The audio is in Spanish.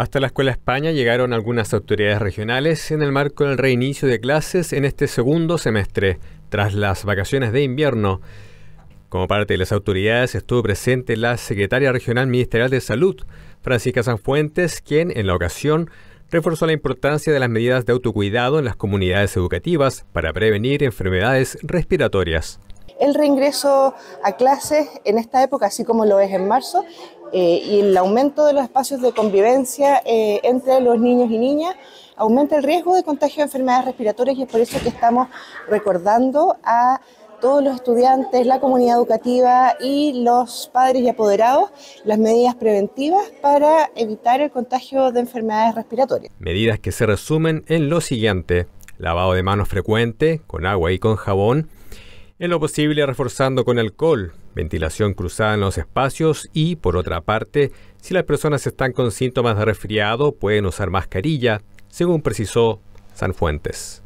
Hasta la Escuela España llegaron algunas autoridades regionales en el marco del reinicio de clases en este segundo semestre, tras las vacaciones de invierno. Como parte de las autoridades estuvo presente la secretaria regional ministerial de Salud, Francisca Sanfuentes, quien en la ocasión reforzó la importancia de las medidas de autocuidado en las comunidades educativas para prevenir enfermedades respiratorias el reingreso a clases en esta época, así como lo es en marzo, eh, y el aumento de los espacios de convivencia eh, entre los niños y niñas aumenta el riesgo de contagio de enfermedades respiratorias y es por eso que estamos recordando a todos los estudiantes, la comunidad educativa y los padres y apoderados las medidas preventivas para evitar el contagio de enfermedades respiratorias. Medidas que se resumen en lo siguiente. Lavado de manos frecuente, con agua y con jabón, en lo posible reforzando con alcohol, ventilación cruzada en los espacios y, por otra parte, si las personas están con síntomas de resfriado pueden usar mascarilla, según precisó Sanfuentes.